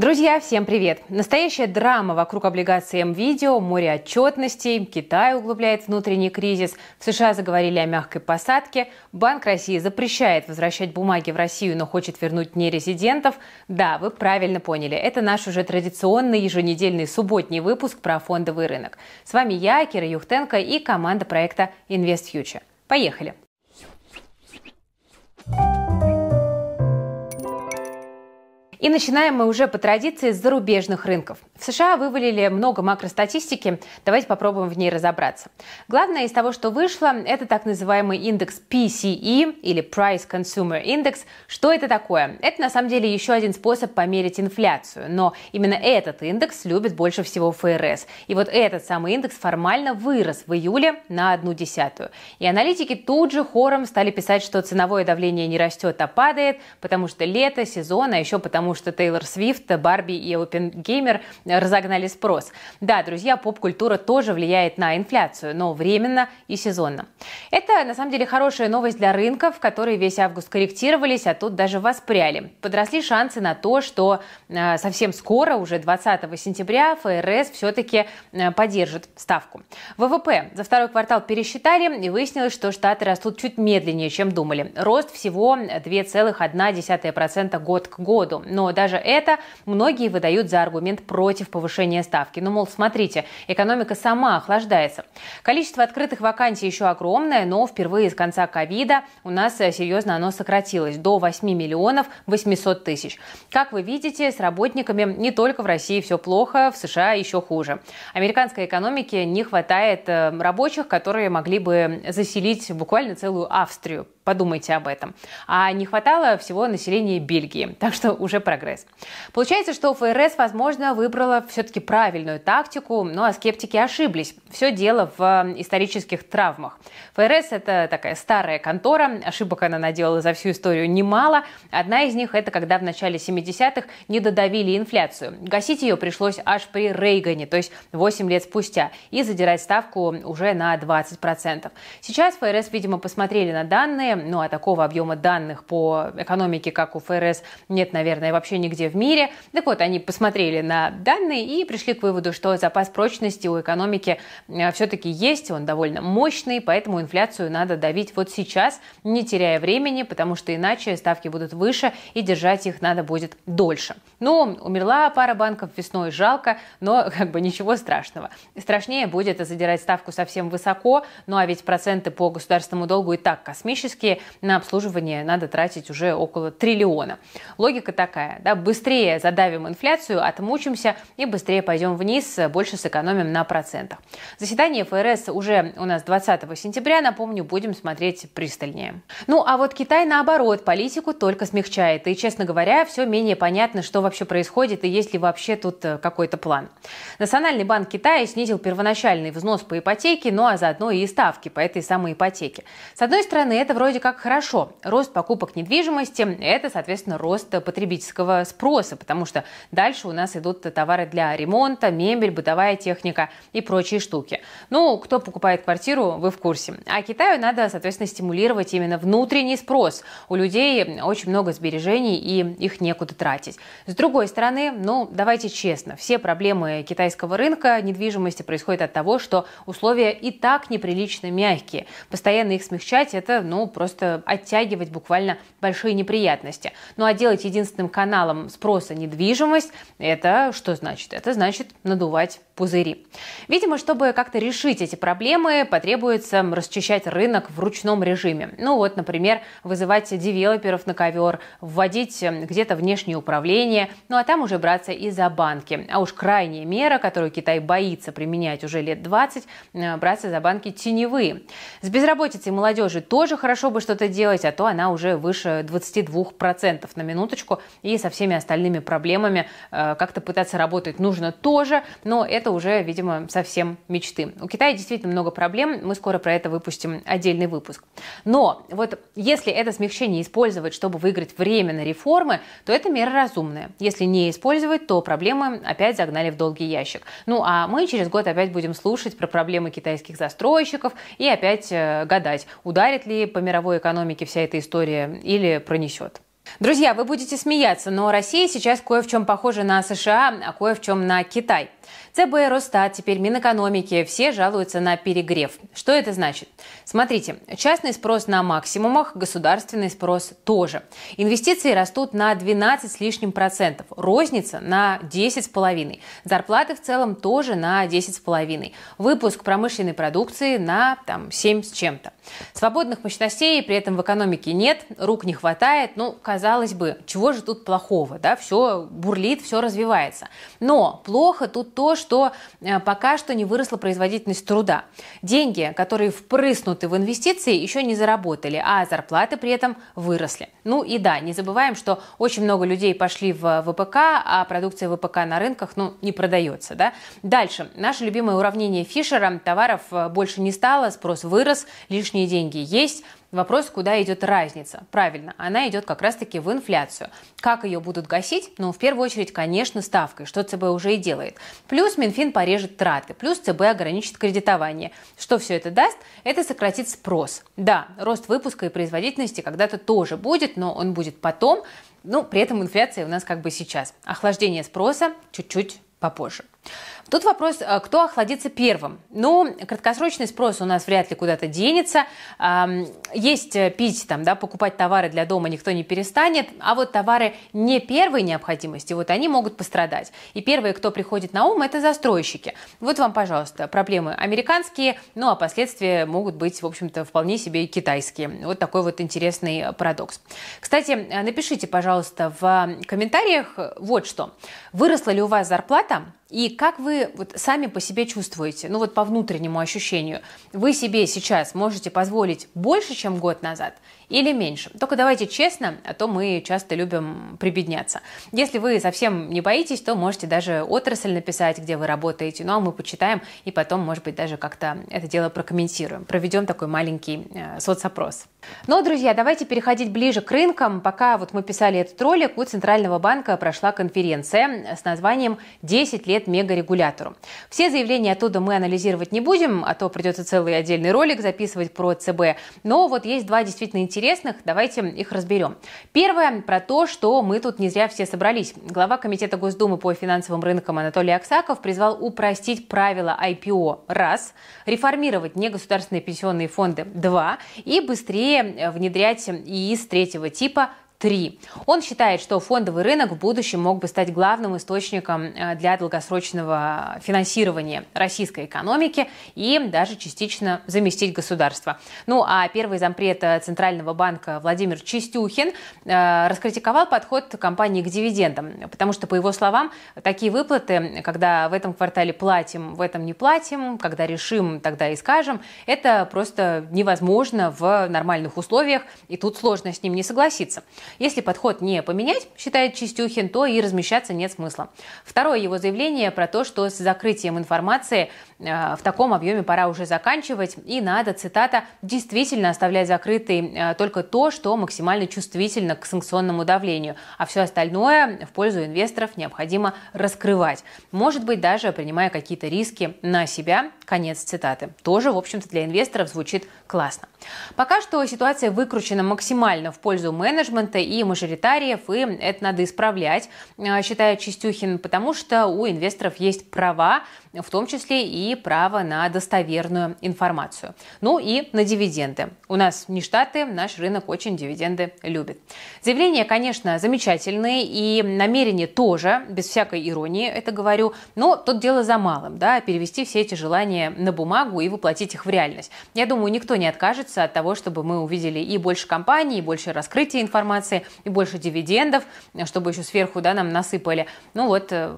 Друзья, всем привет! Настоящая драма вокруг облигаций м море отчетностей, Китай углубляет внутренний кризис, в США заговорили о мягкой посадке, Банк России запрещает возвращать бумаги в Россию, но хочет вернуть нерезидентов. Да, вы правильно поняли, это наш уже традиционный еженедельный субботний выпуск про фондовый рынок. С вами я, Кира Юхтенко и команда проекта InvestFuture. Поехали! Поехали! И начинаем мы уже по традиции с зарубежных рынков. В США вывалили много макростатистики. Давайте попробуем в ней разобраться. Главное из того, что вышло, это так называемый индекс PCE или Price Consumer Index. Что это такое? Это на самом деле еще один способ померить инфляцию. Но именно этот индекс любит больше всего ФРС. И вот этот самый индекс формально вырос в июле на одну десятую. И аналитики тут же хором стали писать, что ценовое давление не растет, а падает, потому что лето, сезон, а еще потому потому что Тейлор Свифт, Барби и Опенгеймер разогнали спрос. Да, друзья, поп-культура тоже влияет на инфляцию, но временно и сезонно. Это, на самом деле, хорошая новость для рынков, которые весь август корректировались, а тут даже воспряли. Подросли шансы на то, что э, совсем скоро, уже 20 сентября, ФРС все-таки э, поддержит ставку. ВВП за второй квартал пересчитали, и выяснилось, что штаты растут чуть медленнее, чем думали. Рост всего 2,1% э, год к году. Но но даже это многие выдают за аргумент против повышения ставки. Ну, мол, смотрите, экономика сама охлаждается. Количество открытых вакансий еще огромное, но впервые с конца ковида у нас э, серьезно оно сократилось до 8 миллионов 800 тысяч. Как вы видите, с работниками не только в России все плохо, в США еще хуже. Американской экономике не хватает э, рабочих, которые могли бы заселить буквально целую Австрию. Подумайте об этом. А не хватало всего населения Бельгии, так что уже прогресс. Получается, что ФРС, возможно, выбрала все-таки правильную тактику, ну а скептики ошиблись. Все дело в э, исторических травмах. ФРС – это такая старая контора, ошибок она наделала за всю историю немало. Одна из них – это когда в начале 70-х не додавили инфляцию. Гасить ее пришлось аж при Рейгане, то есть 8 лет спустя, и задирать ставку уже на 20%. Сейчас ФРС, видимо, посмотрели на данные, Китае. Ну а такого объема данных по экономике, как у ФРС, нет, наверное, вообще нигде в мире. Так вот, они посмотрели на данные и пришли к выводу, что запас прочности у экономики э, все-таки есть, он довольно мощный, поэтому инфляцию надо давить вот сейчас, не теряя времени, потому что иначе ставки будут выше и держать их надо будет дольше. Ну, умерла пара банков весной, жалко, но как бы ничего страшного. Страшнее будет задирать ставку совсем высоко, ну а ведь проценты по государственному долгу и так космические, фактически на обслуживание надо тратить уже около триллиона. Логика такая, да, быстрее задавим инфляцию, отмучимся и быстрее пойдем вниз, больше сэкономим на процентах. Заседание ФРС уже у нас 20 сентября, напомню, будем смотреть пристальнее. Ну а вот Китай наоборот, политику только смягчает. И, честно говоря, все менее понятно, что вообще происходит и есть ли вообще тут э, какой-то план. Национальный банк Китая снизил первоначальный взнос по ипотеке, ну а заодно и ставки по этой самой ипотеке. С одной стороны, это вроде вроде как хорошо. Рост покупок недвижимости – это, соответственно, рост потребительского спроса, потому что дальше у нас идут товары для ремонта, мебель, бытовая техника и прочие штуки. Ну, кто покупает квартиру, вы в курсе. А Китаю надо, соответственно, стимулировать именно внутренний спрос. У людей очень много сбережений, и их некуда тратить. С другой стороны, ну, давайте честно, все проблемы китайского рынка недвижимости происходят от того, что условия и так неприлично мягкие. Постоянно их смягчать – это, ну, просто просто оттягивать буквально большие неприятности. Ну а делать единственным каналом спроса недвижимость, это что значит? Это значит надувать пузыри. Видимо, чтобы как-то решить эти проблемы, потребуется расчищать рынок в ручном режиме. Ну вот, например, вызывать девелоперов на ковер, вводить эм, где-то внешнее управление, ну а там уже браться и за банки. А уж крайняя мера, которую Китай боится применять уже лет 20, э, браться за банки теневые. С безработицей молодежи тоже хорошо бы что-то делать, а то она уже выше 22% на минуточку, и со всеми остальными проблемами э, как-то пытаться работать нужно тоже, но это это уже, видимо, совсем мечты. У Китая действительно много проблем, мы скоро про это выпустим отдельный выпуск. Но вот если это смягчение использовать, чтобы выиграть время на реформы, то это мера разумная. Если не использовать, то проблемы опять загнали в долгий ящик. Ну а мы через год опять будем слушать про проблемы китайских застройщиков и опять э, гадать, ударит ли по мировой экономике вся эта история или пронесет. Друзья, вы будете смеяться, но Россия сейчас кое в чем похожа на США, а кое в чем на Китай. ЦБ, Росстат, теперь Минэкономики, все жалуются на перегрев. Что это значит? Смотрите, частный спрос на максимумах, государственный спрос тоже. Инвестиции растут на 12 с лишним процентов, розница на 10 с половиной, зарплаты в целом тоже на 10 с половиной, выпуск промышленной продукции на там, 7 с чем-то. Свободных мощностей при этом в экономике нет, рук не хватает, ну, казалось бы, чего же тут плохого, да, все бурлит, все развивается. Но плохо тут то, что э, пока что не выросла производительность труда. Деньги, которые впрыснуты в инвестиции, еще не заработали, а зарплаты при этом выросли. Ну и да, не забываем, что очень много людей пошли в э, ВПК, а продукция ВПК на рынках ну, не продается. Да? Дальше. Наше любимое уравнение Фишера. Товаров э, больше не стало, спрос вырос, лишние деньги есть. Вопрос, куда идет разница? Правильно, она идет как раз-таки в инфляцию. Как ее будут гасить? Ну, в первую очередь, конечно, ставкой, что ЦБ уже и делает. Плюс Минфин порежет траты, плюс ЦБ ограничит кредитование. Что все это даст? Это сократит спрос. Да, рост выпуска и производительности когда-то тоже будет, но он будет потом. Ну, при этом инфляция у нас как бы сейчас. Охлаждение спроса чуть-чуть попозже. Тут вопрос, э, кто охладится первым. Ну, краткосрочный спрос у нас вряд ли куда-то денется. Есть э, пить, там, да, покупать товары для дома никто не перестанет, а вот товары не первой необходимости, вот они могут пострадать. И первые, кто приходит на ум, это застройщики. Вот вам, пожалуйста, проблемы американские, ну а последствия могут быть, в общем-то, вполне себе и китайские. Вот такой вот интересный парадокс. Кстати, э, напишите, пожалуйста, в комментариях вот что. Выросла ли у вас зарплата и как вы вот сами по себе чувствуете, ну вот по внутреннему ощущению, вы себе сейчас можете позволить больше, чем год назад или меньше? Только давайте честно, а то мы часто любим прибедняться. Если вы совсем не боитесь, то можете даже отрасль написать, где вы работаете, ну а мы почитаем и потом, может быть, даже как-то это дело прокомментируем. Проведем такой маленький э, соцопрос. Но, друзья, давайте переходить ближе к рынкам. Пока вот мы писали этот ролик, у Центрального банка прошла конференция с названием «10 лет мегарегуляции» регулятору. Все заявления оттуда мы анализировать не будем, а то придется целый отдельный ролик записывать про ЦБ. Но вот есть два действительно интересных, давайте их разберем. Первое про то, что мы тут не зря все собрались. Глава Комитета Госдумы по финансовым рынкам Анатолий Аксаков призвал упростить правила IPO – раз, реформировать негосударственные пенсионные фонды – два, и быстрее внедрять ИИС третьего типа – 3. Он считает, что фондовый рынок в будущем мог бы стать главным источником э, для долгосрочного финансирования российской экономики и даже частично заместить государство. Ну а первый зампред э, Центрального банка Владимир Чистюхин э, раскритиковал подход компании к дивидендам, потому что, по его словам, такие выплаты, когда в этом квартале платим, в этом не платим, когда решим, тогда и скажем, это просто невозможно в нормальных условиях, и тут сложно с ним не согласиться. Если подход не поменять, считает Чистюхин, то и размещаться нет смысла. Второе его заявление про то, что с закрытием информации э, в таком объеме пора уже заканчивать и надо, цитата, действительно оставлять закрытой э, только то, что максимально чувствительно к санкционному давлению, а все остальное в пользу инвесторов необходимо раскрывать. Может быть, даже принимая какие-то риски на себя. Конец цитаты. Тоже, в общем-то, для инвесторов звучит классно. Пока что ситуация выкручена максимально в пользу менеджмента и мажоритариев, и это надо исправлять, э, считает Чистюхин, потому что у инвесторов есть права, в том числе и право на достоверную информацию. Ну и на дивиденды. У нас не Штаты, наш рынок очень дивиденды любит. Заявления, конечно, замечательные и намерения тоже, без всякой иронии это говорю, но тут дело за малым, да, перевести все эти желания на бумагу и воплотить их в реальность. Я думаю, никто не откажется откажется от того, чтобы мы увидели и больше компаний, и больше раскрытия информации, и больше дивидендов, чтобы еще сверху да, нам насыпали. Ну вот, э,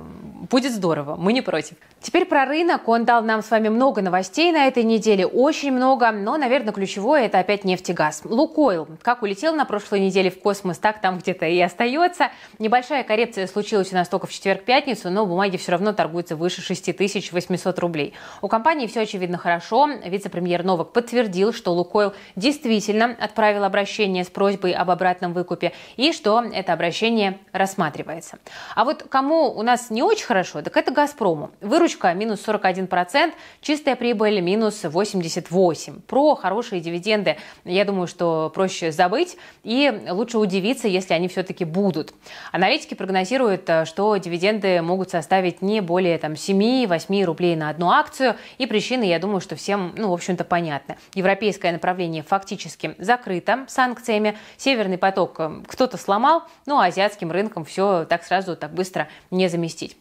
будет здорово, мы не против. Теперь про рынок. Он дал нам с вами много новостей на этой неделе, очень много, но, наверное, ключевое – это опять нефть и газ. Лукойл, как улетел на прошлой неделе в космос, так там где-то и остается. Небольшая коррекция случилась у нас только в четверг-пятницу, но бумаги все равно торгуются выше 6800 рублей. У компании все, очевидно, хорошо. Вице-премьер Новак подтвердил, что Лукойл Лукойл действительно отправил обращение с просьбой об обратном выкупе и что это обращение рассматривается. А вот кому у нас не очень хорошо, так это «Газпрому». Выручка минус 41%, чистая прибыль минус 88%. Про хорошие дивиденды, я думаю, что проще забыть и лучше удивиться, если они все-таки будут. Аналитики прогнозируют, э, что дивиденды могут составить не более там, 7-8 рублей на одну акцию. И причины, я думаю, что всем, ну, в общем-то, понятны. Европейская направление направление фактически закрыто санкциями. Северный поток э, кто-то сломал, но ну, а азиатским рынком все так сразу, так быстро не заместить.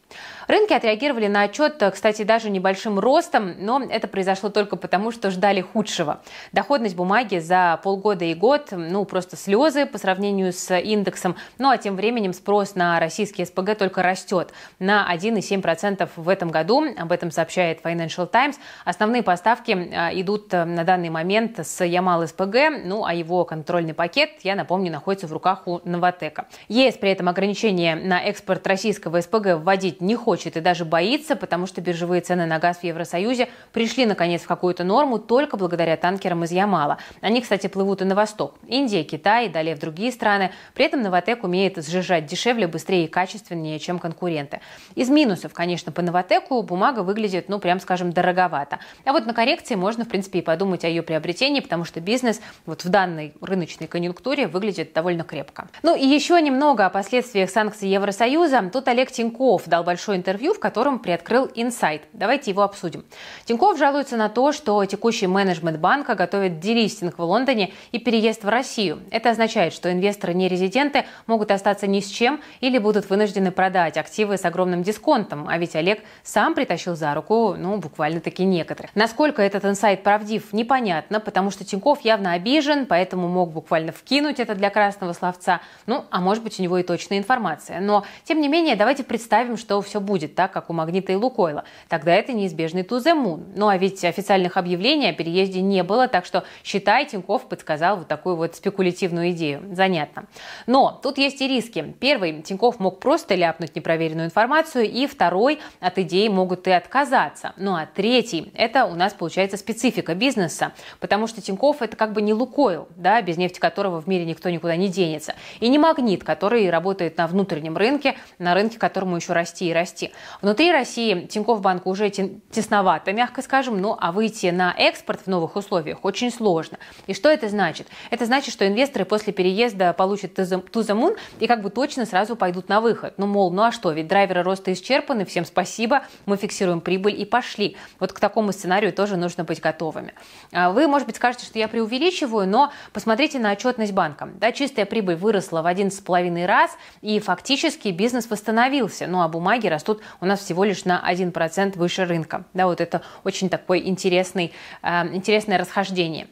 Рынки отреагировали на отчет, э, кстати, даже небольшим ростом, но это произошло только потому, что ждали худшего. Доходность бумаги за полгода и год, ну просто слезы по сравнению с индексом. Ну а тем временем спрос на российские СПГ только растет на 1,7% в этом году. Об этом сообщает Financial Times. Основные поставки э, идут на данный момент с Ямал СПГ, ну а его контрольный пакет, я напомню, находится в руках у Новотека. Есть при этом ограничения на экспорт российского СПГ вводить не хочет и даже боится, потому что биржевые цены на газ в Евросоюзе пришли наконец в какую-то норму только благодаря танкерам из Ямала. Они, кстати, плывут и на восток. Индия, Китай и далее в другие страны. При этом Новотек умеет сжижать дешевле, быстрее и качественнее, чем конкуренты. Из минусов, конечно, по Новотеку бумага выглядит, ну, прям скажем, дороговато. А вот на коррекции можно, в принципе, и подумать о ее приобретении, потому что бизнес вот в данной рыночной конъюнктуре выглядит довольно крепко. Ну и еще немного о последствиях санкций Евросоюза. Тут Олег Тиньков дал большое интервью, в котором приоткрыл инсайт. Давайте его обсудим. Тиньков жалуется на то, что текущий менеджмент банка готовит делистинг в Лондоне и переезд в Россию. Это означает, что инвесторы-нерезиденты могут остаться ни с чем или будут вынуждены продать активы с огромным дисконтом. А ведь Олег сам притащил за руку, ну, буквально-таки некоторых. Насколько этот инсайт правдив, непонятно, потому что что Тиньков явно обижен, поэтому мог буквально вкинуть это для красного словца. Ну, а может быть, у него и точная информация. Но, тем не менее, давайте представим, что все будет так, как у Магнита и Лукойла. Тогда это неизбежный Туземун. Ну, а ведь официальных объявлений о переезде не было, так что, считай, Тиньков подсказал вот такую вот спекулятивную идею. Занятно. Но тут есть и риски. Первый, Тиньков мог просто ляпнуть непроверенную информацию, и второй, от идеи могут и отказаться. Ну, а третий, это у нас получается специфика бизнеса, потому что что Тиньков это как бы не Лукойл, да, без нефти которого в мире никто никуда не денется, и не Магнит, который работает на внутреннем рынке, на рынке, которому еще расти и расти. Внутри России Тиньков банк уже тесновато, мягко скажем, ну а выйти на экспорт в новых условиях очень сложно. И что это значит? Это значит, что инвесторы после переезда получат тузамун и как бы точно сразу пойдут на выход. Ну, мол, ну а что, ведь драйверы роста исчерпаны, всем спасибо, мы фиксируем прибыль и пошли. Вот к такому сценарию тоже нужно быть готовыми. А вы, может быть, скажете, кажется, что я преувеличиваю, но посмотрите на отчетность банка. Да, чистая прибыль выросла в один с половиной раз, и фактически бизнес восстановился. Ну а бумаги растут у нас всего лишь на 1% выше рынка. Да, вот это очень такой интересный, э, интересное расхождение.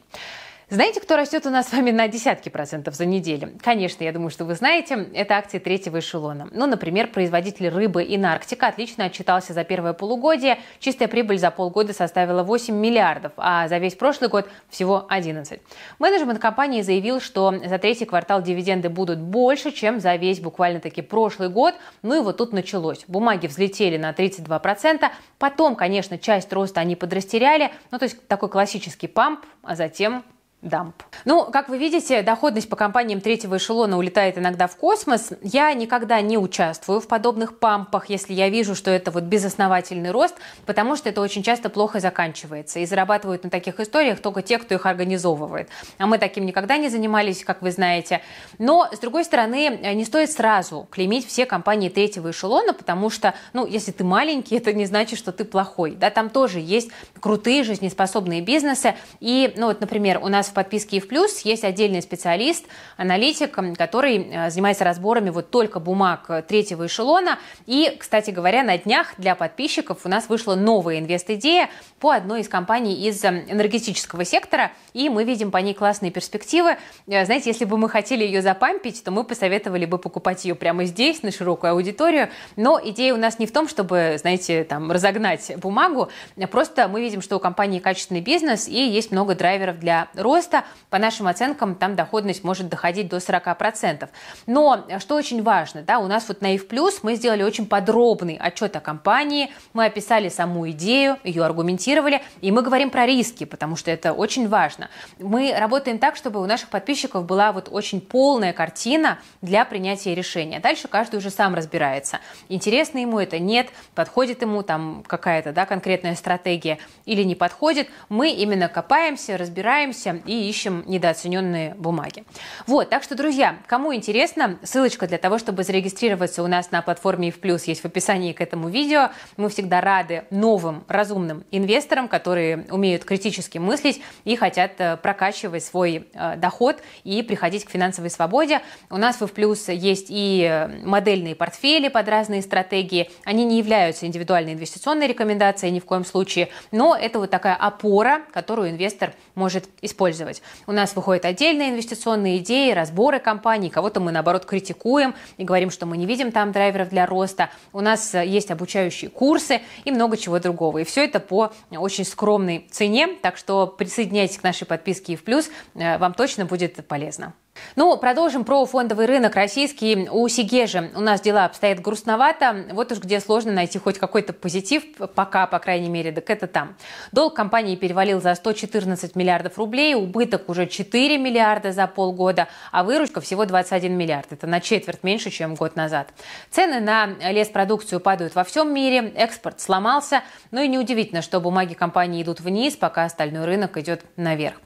Знаете, кто растет у нас с вами на десятки процентов за неделю? Конечно, я думаю, что вы знаете, это акции третьего эшелона. Ну, например, производитель рыбы Инарктика отлично отчитался за первое полугодие. Чистая прибыль за полгода составила 8 миллиардов, а за весь прошлый год всего 11. Менеджмент компании заявил, что за третий квартал дивиденды будут больше, чем за весь буквально-таки прошлый год. Ну и вот тут началось. Бумаги взлетели на 32%, потом, конечно, часть роста они подрастеряли, ну то есть такой классический памп, а затем дамп. Ну, как вы видите, доходность по компаниям третьего эшелона улетает иногда в космос. Я никогда не участвую в подобных пампах, если я вижу, что это вот безосновательный рост, потому что это очень часто плохо заканчивается. И зарабатывают на таких историях только те, кто их организовывает. А мы таким никогда не занимались, как вы знаете. Но, с другой стороны, не стоит сразу клеймить все компании третьего эшелона, потому что, ну, если ты маленький, это не значит, что ты плохой. Да, там тоже есть крутые жизнеспособные бизнесы. И, ну, вот, например, у нас в подписке и в плюс есть отдельный специалист, аналитик, который э, занимается разборами вот только бумаг э, третьего эшелона. И, кстати говоря, на днях для подписчиков у нас вышла новая инвест-идея по одной из компаний из энергетического сектора, и мы видим по ней классные перспективы. Э, знаете, если бы мы хотели ее запампить, то мы посоветовали бы покупать ее прямо здесь, на широкую аудиторию. Но идея у нас не в том, чтобы, знаете, там разогнать бумагу, просто мы видим, что у компании качественный бизнес и есть много драйверов для роста роста. По нашим оценкам, там доходность может доходить до 40%. Но, э, что очень важно, да, у нас вот на ИФ+, мы сделали очень подробный отчет о компании, мы описали саму идею, ее аргументировали, и мы говорим про риски, потому что это очень важно. Мы работаем так, чтобы у наших подписчиков была вот очень полная картина для принятия решения. Дальше каждый уже сам разбирается. Интересно ему это, нет, подходит ему там какая-то да, конкретная стратегия или не подходит. Мы именно копаемся, разбираемся и ищем недооцененные бумаги. Вот, так что, друзья, кому интересно, ссылочка для того, чтобы зарегистрироваться у нас на платформе и в плюс есть в описании к этому видео. Мы всегда рады новым разумным инвесторам, которые умеют критически мыслить и хотят э, прокачивать свой э, доход и приходить к финансовой свободе. У нас в плюс есть и э, модельные портфели под разные стратегии. Они не являются индивидуальной инвестиционной рекомендацией ни в коем случае, но это вот такая опора, которую инвестор может использовать использовать. У нас выходят отдельные инвестиционные идеи, разборы компаний, кого-то мы, наоборот, критикуем и говорим, что мы не видим там драйверов для роста. У нас э, есть обучающие курсы и много чего другого. И все это по очень скромной цене, так что присоединяйтесь к нашей подписке и в плюс, э, вам точно будет полезно. Ну, продолжим про фондовый рынок российский. У Сигежи у нас дела обстоят грустновато. Вот уж где сложно найти хоть какой-то позитив, пока, по крайней мере, так это там. Долг компании перевалил за 114 миллиардов рублей, убыток уже 4 миллиарда за полгода, а выручка всего 21 миллиард. Это на четверть меньше, чем год назад. Цены на леспродукцию падают во всем мире, экспорт сломался. Ну и неудивительно, что бумаги компании идут вниз, пока остальной рынок идет наверх.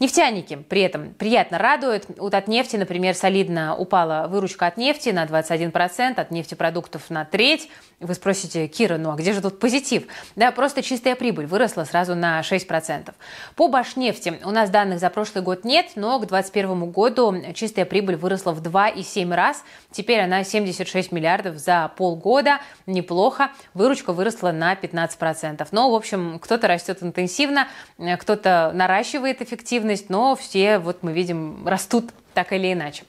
Нефтяники при этом приятно радуют. У вот от нефти, например, солидно упала выручка от нефти на 21%, от нефтепродуктов на треть. Вы спросите, Кира, ну а где же тут позитив? Да, просто чистая прибыль выросла сразу на 6%. По Башнефти у нас данных за прошлый год нет, но к 2021 году чистая прибыль выросла в 2,7 раз. Теперь она 76 миллиардов за полгода. Неплохо. Выручка выросла на 15%. Но, в общем, кто-то растет интенсивно, кто-то наращивает эффективность, но все, вот мы видим, растут так или иначе.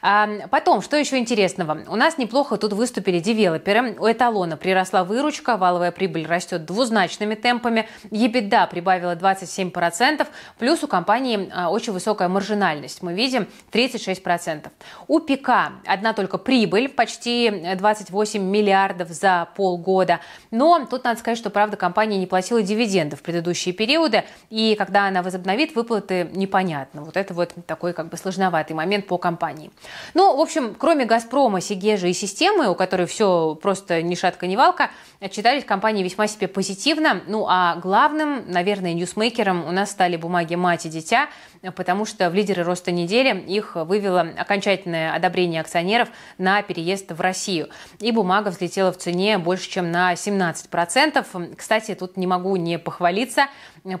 Потом, что еще интересного? У нас неплохо тут выступили девелоперы. У эталона приросла выручка, валовая прибыль растет двузначными темпами, EBITDA прибавила 27%, плюс у компании а, очень высокая маржинальность. Мы видим 36%. У ПК одна только прибыль, почти 28 миллиардов за полгода. Но тут надо сказать, что, правда, компания не платила дивидендов в предыдущие периоды, и когда она возобновит, выплаты непонятно. Вот это вот такой как бы сложноватый момент по компании. Ну, в общем, кроме «Газпрома», «Сигежи» и «Системы», у которой все просто ни шатка, ни валка, читались компании весьма себе позитивно. Ну, а главным, наверное, ньюсмейкером у нас стали бумаги «Мать и дитя», потому что в лидеры роста недели их вывело окончательное одобрение акционеров на переезд в Россию. И бумага взлетела в цене больше, чем на 17%. Кстати, тут не могу не похвалиться,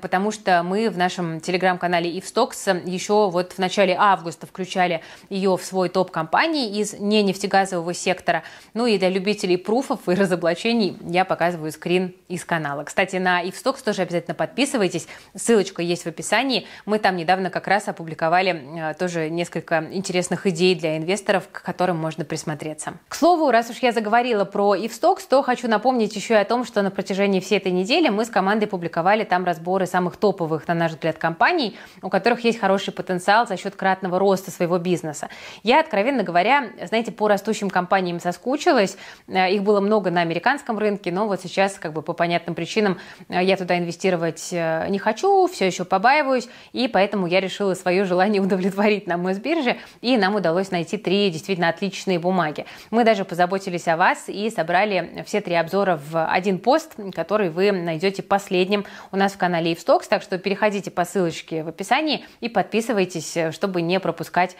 потому что мы в нашем телеграм-канале «Ивстокс» еще вот в начале августа включали ее в свой свой топ компаний из не нефтегазового сектора. Ну и для любителей пруфов и разоблачений я показываю скрин из канала. Кстати, на Ивстокс тоже обязательно подписывайтесь. Ссылочка есть в описании. Мы там недавно как раз опубликовали э, тоже несколько интересных идей для инвесторов, к которым можно присмотреться. К слову, раз уж я заговорила про Ивстокс, то хочу напомнить еще и о том, что на протяжении всей этой недели мы с командой публиковали там разборы самых топовых, на наш взгляд, компаний, у которых есть хороший потенциал за счет кратного роста своего бизнеса. Я, откровенно говоря, знаете, по растущим компаниям соскучилась. Э, их было много на американском рынке, но вот сейчас, как бы по понятным причинам, э, я туда инвестировать э, не хочу, все еще побаиваюсь, и поэтому я решила свое желание удовлетворить на Мосбирже, и нам удалось найти три действительно отличные бумаги. Мы даже позаботились о вас и собрали все три обзора в один пост, который вы найдете последним у нас в канале Ивстокс, так что переходите по ссылочке в описании и подписывайтесь, чтобы не пропускать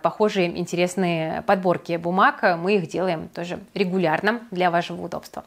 похожие делаем интересные подборки бумаг, э, мы их делаем тоже регулярно для вашего удобства.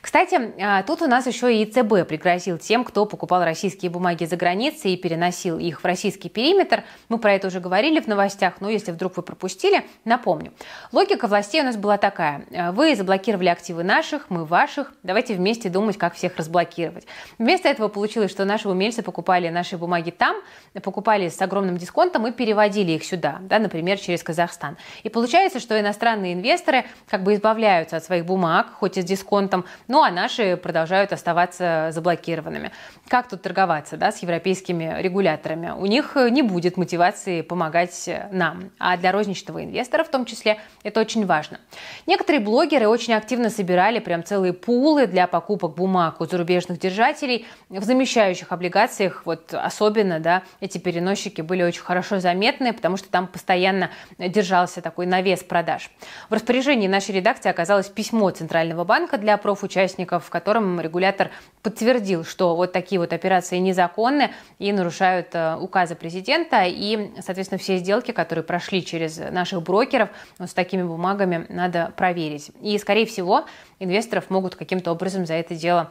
Кстати, а, тут у нас еще и ЦБ пригрозил тем, кто покупал российские бумаги за границей и переносил их в российский периметр. Мы про это уже говорили в новостях, но если вдруг вы пропустили, напомню. Логика властей у нас была такая. Э, вы заблокировали активы наших, мы ваших. Давайте вместе думать, как всех разблокировать. Вместо этого получилось, что наши умельцы покупали наши бумаги там, покупали с огромным дисконтом и переводили их сюда. Да, например, через Казахстан Казахстан. И получается, что иностранные инвесторы как бы избавляются от своих бумаг, хоть и с дисконтом, ну а наши продолжают оставаться заблокированными. Как тут торговаться да, с европейскими регуляторами? У них э, не будет мотивации помогать э, нам. А для розничного инвестора в том числе это очень важно. Некоторые блогеры очень активно собирали прям целые пулы для покупок бумаг у зарубежных держателей в замещающих облигациях. Вот особенно да, эти переносчики были очень хорошо заметны, потому что там постоянно держался такой навес продаж. В распоряжении нашей редакции оказалось письмо Центрального банка для профучастников, в котором регулятор подтвердил, что вот такие вот операции незаконны и нарушают э, указы президента. И, соответственно, все сделки, которые прошли через наших брокеров, вот с такими бумагами надо проверить. И, скорее всего, инвесторов могут каким-то образом за это дело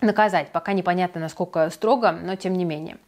наказать. Пока непонятно, насколько строго, но тем не менее.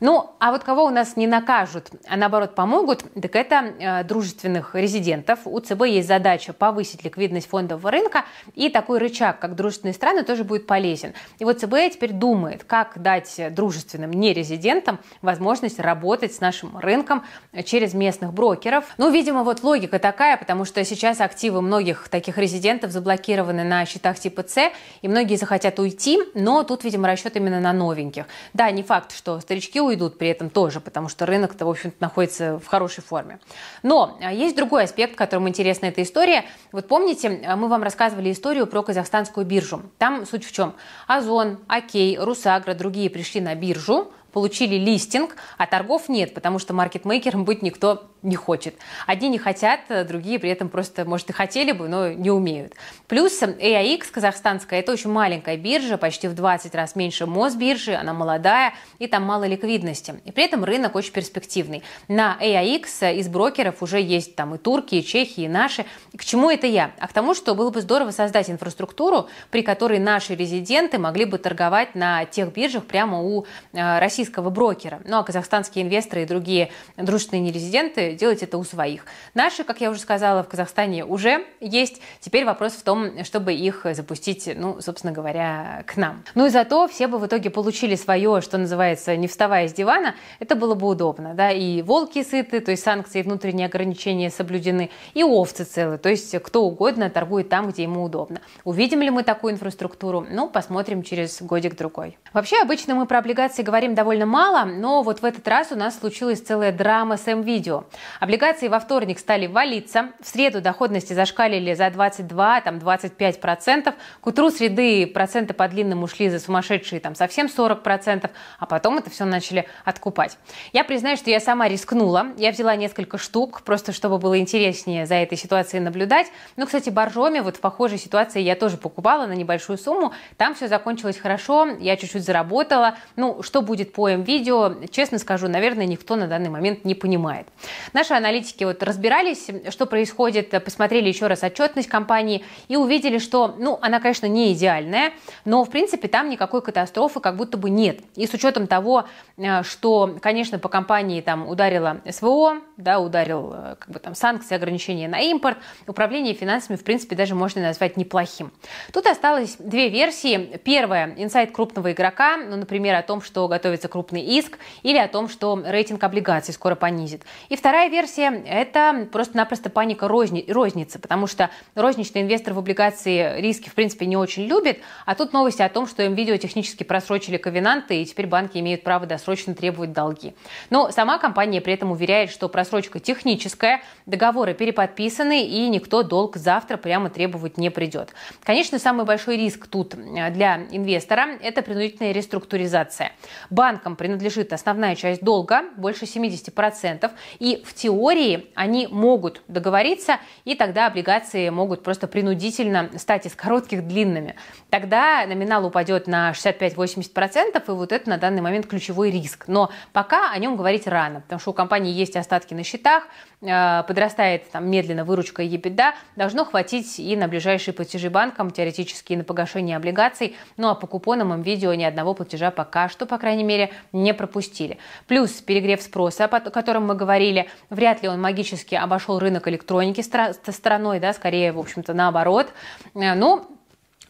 Ну, а вот кого у нас не накажут, а наоборот помогут, так это э, дружественных резидентов. У ЦБ есть задача повысить ликвидность фондового рынка, и такой рычаг, как дружественные страны, тоже будет полезен. И вот ЦБ теперь думает, как дать дружественным нерезидентам возможность работать с нашим рынком через местных брокеров. Ну, видимо, вот логика такая, потому что сейчас активы многих таких резидентов заблокированы на счетах типа С, и многие захотят уйти, но тут, видимо, расчет именно на новеньких. Да, не факт, что старички идут при этом тоже, потому что рынок-то, в общем-то, находится в хорошей форме. Но а, есть другой аспект, которому интересна эта история. Вот помните, а, мы вам рассказывали историю про казахстанскую биржу. Там суть в чем? Озон, Окей, Русагра, другие пришли на биржу, получили листинг, а торгов нет, потому что маркетмейкером быть никто не хочет. Одни не хотят, э, другие при этом просто, может, и хотели бы, но не умеют. Плюс э, AIX казахстанская – это очень маленькая биржа, почти в 20 раз меньше Мосбиржи, она молодая, и там мало ликвидности. И при этом рынок очень перспективный. На AIX э, из брокеров уже есть там и турки, и чехи, и наши. И к чему это я? А к тому, что было бы здорово создать инфраструктуру, при которой наши резиденты могли бы торговать на тех биржах прямо у российских российского брокера. Ну а казахстанские инвесторы и другие дружественные нерезиденты делать это у своих. Наши, как я уже сказала, в Казахстане уже есть. Теперь вопрос в том, чтобы их запустить, ну, собственно говоря, к нам. Ну и зато все бы в итоге получили свое, что называется, не вставая с дивана. Это было бы удобно. Да? И волки сыты, то есть санкции и внутренние ограничения соблюдены, и овцы целы, то есть кто угодно торгует там, где ему удобно. Увидим ли мы такую инфраструктуру? Ну, посмотрим через годик-другой. Вообще, обычно мы про облигации говорим довольно довольно мало, но вот в этот раз у нас случилась целая драма с М-видео. Облигации во вторник стали валиться, в среду доходности зашкалили за 22, там 25 процентов, к утру среды проценты по длинным ушли за сумасшедшие там совсем 40 процентов, а потом это все начали откупать. Я признаю, что я сама рискнула, я взяла несколько штук, просто чтобы было интереснее за этой ситуацией наблюдать. Ну, кстати, Боржоми вот в похожей ситуации я тоже покупала на небольшую сумму, там все закончилось хорошо, я чуть-чуть заработала. Ну, что будет поем видео, честно скажу, наверное, никто на данный момент не понимает. Наши аналитики вот разбирались, что происходит, посмотрели еще раз отчетность компании и увидели, что, ну, она, конечно, не идеальная, но, в принципе, там никакой катастрофы как будто бы нет. И с учетом того, э, что, конечно, по компании там ударило СВО, да, ударил э, как бы там санкции, ограничения на импорт, управление финансами, в принципе, даже можно назвать неплохим. Тут осталось две версии. Первая – инсайт крупного игрока, ну, например, о том, что готовится крупный иск, или о том, что рейтинг облигаций скоро понизит. И вторая версия – это просто-напросто паника розни, розницы, потому что розничный инвестор в облигации риски, в принципе, не очень любит, а тут новости о том, что видео технически просрочили ковенанты, и теперь банки имеют право досрочно требовать долги. Но сама компания при этом уверяет, что просрочка техническая, договоры переподписаны, и никто долг завтра прямо требовать не придет. Конечно, самый большой риск тут э, для инвестора – это принудительная реструктуризация. Банк банкам принадлежит основная часть долга, больше 70%, и в теории они могут договориться, и тогда облигации могут просто принудительно стать из коротких длинными. Тогда номинал упадет на 65-80%, и вот это на данный момент ключевой риск. Но пока о нем говорить рано, потому что у компании есть остатки на счетах, Э, подрастает там, медленно выручка и EBITDA, должно хватить и на ближайшие платежи банкам, теоретически и на погашение облигаций. Ну а по купонам им видео ни одного платежа пока что, по крайней мере, не пропустили. Плюс перегрев спроса, о котором мы говорили, вряд ли он магически обошел рынок электроники стороной, да, скорее, в общем-то, наоборот. Э, ну,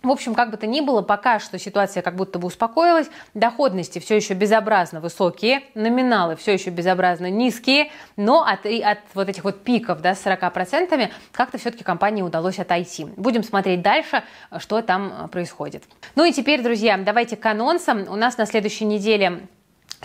в общем, как бы то ни было, пока что ситуация как будто бы успокоилась, доходности все еще безобразно высокие, номиналы все еще безобразно низкие, но от, и от вот этих вот пиков да, с 40% как-то все-таки компании удалось отойти. Будем смотреть дальше, что там а, происходит. Ну и теперь, друзья, давайте к анонсам. У нас на следующей неделе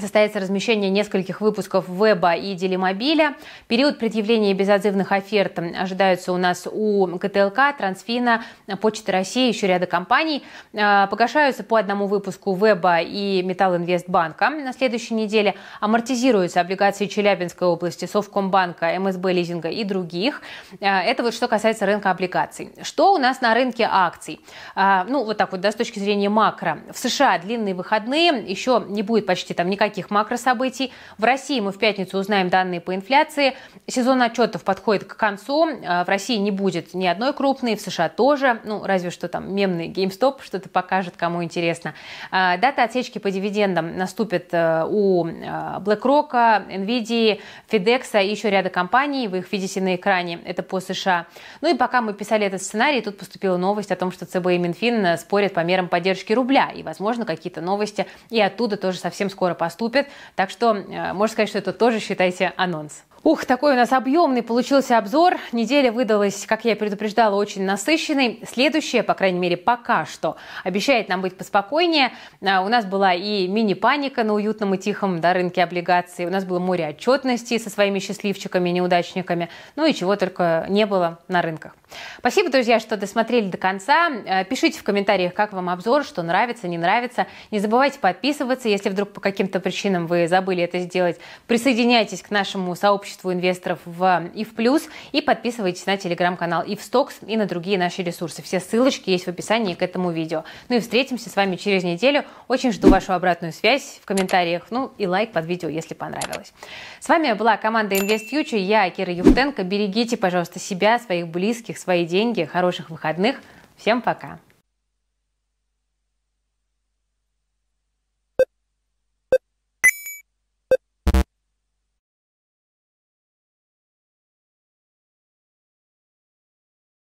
состоится размещение нескольких выпусков веба и делимобиля. Период предъявления безотзывных оферт ожидается у нас у КТЛК, Трансфина, Почты России, еще ряда компаний. А, погашаются по одному выпуску веба и Металлинвестбанка на следующей неделе. Амортизируются облигации Челябинской области, Совкомбанка, МСБ лизинга и других. А, это вот что касается рынка облигаций. Что у нас на рынке акций? А, ну, вот так вот, да, с точки зрения макро. В США длинные выходные, еще не будет почти там никаких никаких макрособытий. В России мы в пятницу узнаем данные по инфляции. Сезон отчетов подходит к концу. А, в России не будет ни одной крупной, в США тоже. Ну, разве что там мемный GameStop что-то покажет, кому интересно. А, дата отсечки по дивидендам наступит э, у э, BlackRock, NVIDIA, FedEx и еще ряда компаний. Вы их видите на экране. Это по США. Ну и пока мы писали этот сценарий, тут поступила новость о том, что ЦБ и Минфин э, спорят по мерам поддержки рубля. И, возможно, какие-то новости и оттуда тоже совсем скоро поступят поступят. Так что э, можно сказать, что это тоже, считайте, анонс. Ух, такой у нас объемный получился обзор. Неделя выдалась, как я предупреждала, очень насыщенной. Следующая, по крайней мере, пока что обещает нам быть поспокойнее. А, у нас была и мини-паника на уютном и тихом да, рынке облигаций. У нас было море отчетности со своими счастливчиками, неудачниками. Ну и чего только не было на рынках. Спасибо, друзья, что досмотрели до конца. А, пишите в комментариях, как вам обзор, что нравится, не нравится. Не забывайте подписываться. Если вдруг по каким-то причинам вы забыли это сделать, присоединяйтесь к нашему сообществу сообществу инвесторов в и в и подписывайтесь на телеграм-канал и в Стокс и на другие наши ресурсы. Все ссылочки есть в описании к этому видео. Ну и встретимся с вами через неделю. Очень жду вашу обратную связь в комментариях, ну и лайк под видео, если понравилось. С вами была команда Invest Future, я Кира Юхтенко. Берегите, пожалуйста, себя, своих близких, свои деньги. Хороших выходных. Всем пока.